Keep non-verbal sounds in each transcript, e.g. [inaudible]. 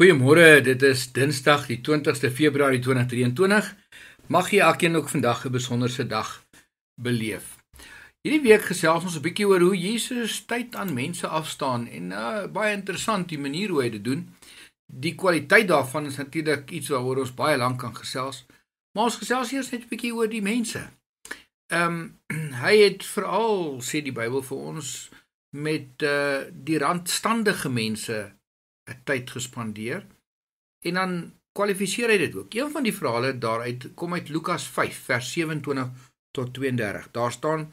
Goeiemôre, dit is Dinsdag die 20ste Februarie 2023. Mag jy elkeen ook vandag 'n besonderse dag beleef. Hierdie week gesels ons 'n bietjie oor hoe Jesus tyd aan mense afstaan en uh, baie interessant die manier hoe hy dit doen. Die kwaliteit daarvan is natuurlik iets waaroor ons baie lank kan gesels, maar ons gesels eers net 'n bietjie oor die mense. Ehm um, [clears throat] hy het veral sê die Bybel vir ons met uh, die randstandige mense 'n tyd gespandeer. En dan kwalifiseer hy dit ook. Een van die verhale daaruit kom uit Lukas 5 vers 27 tot 32. Daar staan: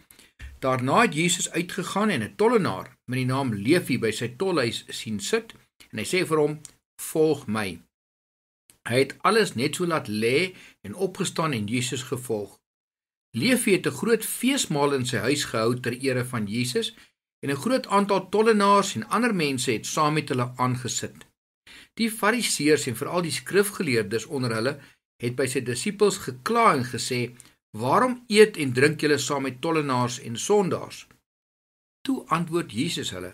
Daarna het Jesus uitgegaan en 'n tollenaar met die naam Leefi by sy tolhuis sien sit en hy sê vir hom: "Volg my." Hy het alles net so laat lê en opgestaan en Jesus gevolg. Leefi het 'n groot feesmaal in sy huis gehou ter ere van Jesus en 'n groot aantal tollenaars en ander mense het saam met hulle aangesit. Die fariseërs en veral die skrifgeleerdes onder hulle het by sy disippels gekla en gesê: "Waarom eet en drink julle saam met tollenaars en sondaars?" Toe antwoord Jesus hulle: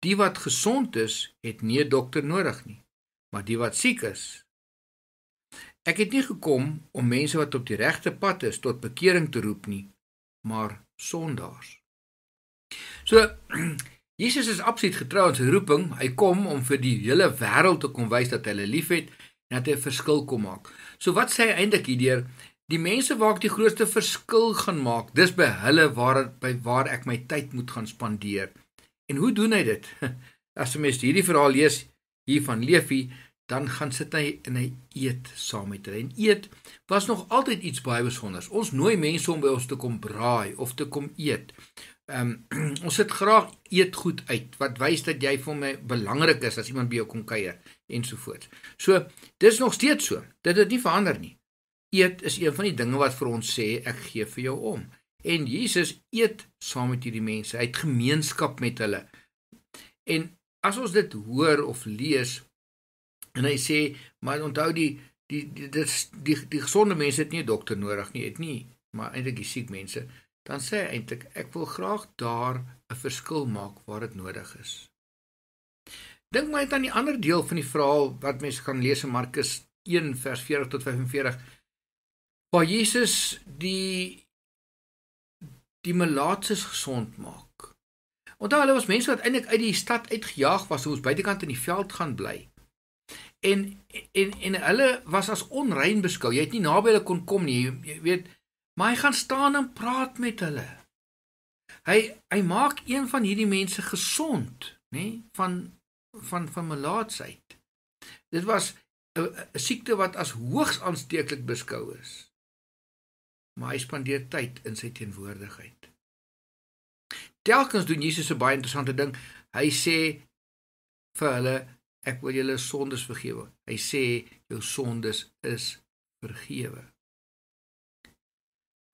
"Die wat gesond is, het nie 'n dokter nodig nie, maar die wat siek is. Ek het nie gekom om mense wat op die regte pad is tot bekering te roep nie, maar sondaars." So [clears throat] Jesus is absoluut getrou aan sy roeping. Hy kom om vir die hele wêreld te kom wys dat hy hulle liefhet en dat hy 'n verskil kom maak. So wat sê hy eintlik hierdeur? Die mense waar ek die grootste verskil gaan maak, dis by hulle waar by waar ek my tyd moet gaan spandeer. En hoe doen hy dit? [laughs] As jy mes hierdie verhaal lees hier van Levi, dan gaan sit hy en hy eet saam met hulle. En eet was nog altyd iets baie besonders. Ons nooi mense om by ons te kom braai of te kom eet. Ehm um, [clears throat] ons sit graag eetgoed uit wat wys dat jy vir my belangrik is as iemand by jou kom kuier ensovoorts. So dis nog steeds so. Dit het nie verander nie. Eet is een van die dinge wat vir ons sê ek gee vir jou om. En Jesus eet saam met hierdie mense. Hy het gemeenskap met hulle. En as ons dit hoor of lees en hy sê maar onthou die die dit die, die, die, die gesonde mense het nie 'n dokter nodig nie, het nie, maar eintlik die siek mense dan sê hy eintlik ek wil graag daar 'n verskil maak waar dit nodig is. Dink maar net aan die ander deel van die verhaal wat mense kan lees in Markus 1 vers 40 tot 45 waar Jesus die die malaatses gesond maak. Onthou hulle was mense wat eintlik uit die stad uitgejaag was om ons buitekant in die veld gaan bly. En en en hulle was as onrein beskou. Jy het nie naby hulle kon kom nie. Jy, jy weet, maar hy gaan staan en praat met hulle. Hy hy maak een van hierdie mense gesond, nê, nee, van van van malaatsheid. Dit was 'n siekte wat as hoogs aansteeklik beskou is. Maar hy spandeer tyd in sy teenwoordigheid. Telkens doen Jesus 'n baie interessante ding. Hy sê vir hulle, ek wil julle sondes vergewe. Hy sê jou sondes is vergewe.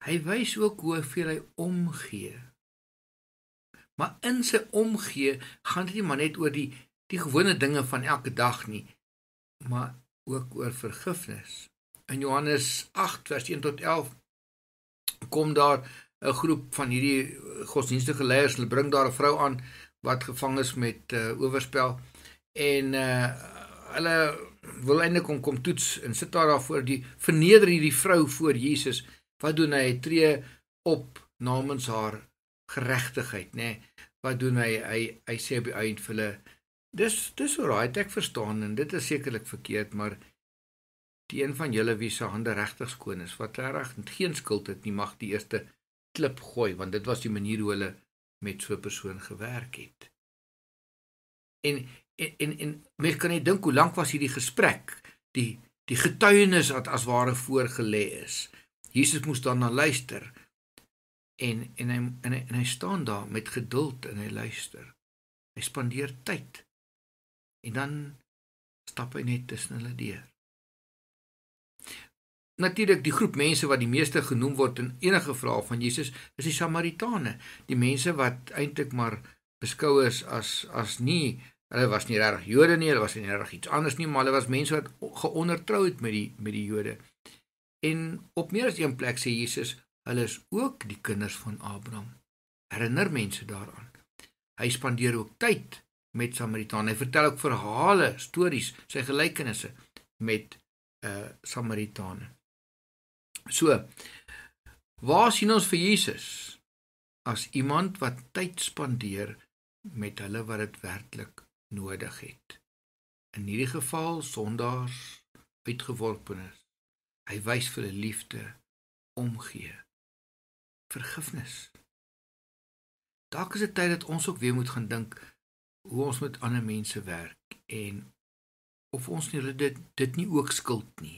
Hy wys ook hoe veel hy omgee. Maar in sy omgee gaan dit nie maar net oor die die gewone dinge van elke dag nie, maar ook oor vergifnis. In Johannes 8 vers 1 tot 11 kom daar 'n groep van hierdie godsdienstige leiers, hulle bring daar 'n vrou aan wat gevang is met uh, eh, owerspel en uh, hulle wil eintlik hom kom toets en sit daar daarvoor die verneder hierdie vrou voor Jesus Wat doen hy? Tree op namens haar geregtigheid, nê? Nee. Wat doen hy? Hy hy sê op die einde vir hulle Dis dis alright, ek verstaan en dit is sekerlik verkeerd, maar die een van julle wie se hande regtig skoon is, wat reg geen skuld het nie, mag die eerste klip gooi want dit was die manier hoe hulle met so 'n persoon gewerk het. En en en, en mens kan net dink hoe lank was hierdie gesprek, die die getuienis wat as ware voorgelê is. Jesus moes daarna luister. En en hy en hy, en hy staan daar met geduld en hy luister. Hy spandeer tyd. En dan stap hy net tussen hulle deur. Natuurlik die groep mense wat die meeste genoem word in enige vraag van Jesus, is die Samaritane, die mense wat eintlik maar beskou is as as nie hulle was nie regtig Jode nie, hulle was nie regtig iets anders nie, maar hulle was mense wat geondertrou het met die met die Jode. En op meer as een plek sê Jesus, hulle is ook die kinders van Abraham. Herinner mense daaraan. Hy spandeer ook tyd met Samaritane. Hy vertel ook verhale, stories, sy gelykenisse met uh eh, Samaritane. So, waar sien ons vir Jesus as iemand wat tyd spandeer met hulle wat dit werklik nodig het? In hierdie geval sondaars, uitgeworpenes Hy wys vir 'n liefde omgee. Vergifnis. Dalk is dit tyd dat ons ook weer moet gaan dink hoe ons met ander mense werk en of ons nie dit dit nie ook skuld nie.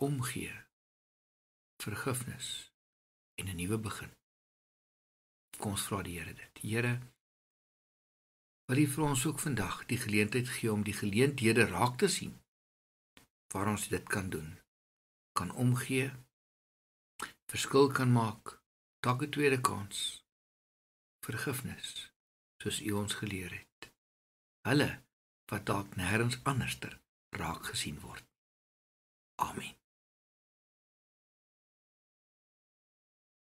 Omgee. Vergifnis en 'n nuwe begin. Kom ons vra die Here dit. Here wil U vir ons ook vandag die geleentheid gee om die geleenthede raak te sien waar ons dit kan doen kan omgee, verskil kan maak, dalk 'n tweede kans, vergifnis, soos U ons geleer het. Hulle wat dalk nêrens anderster raak gesien word. Amen.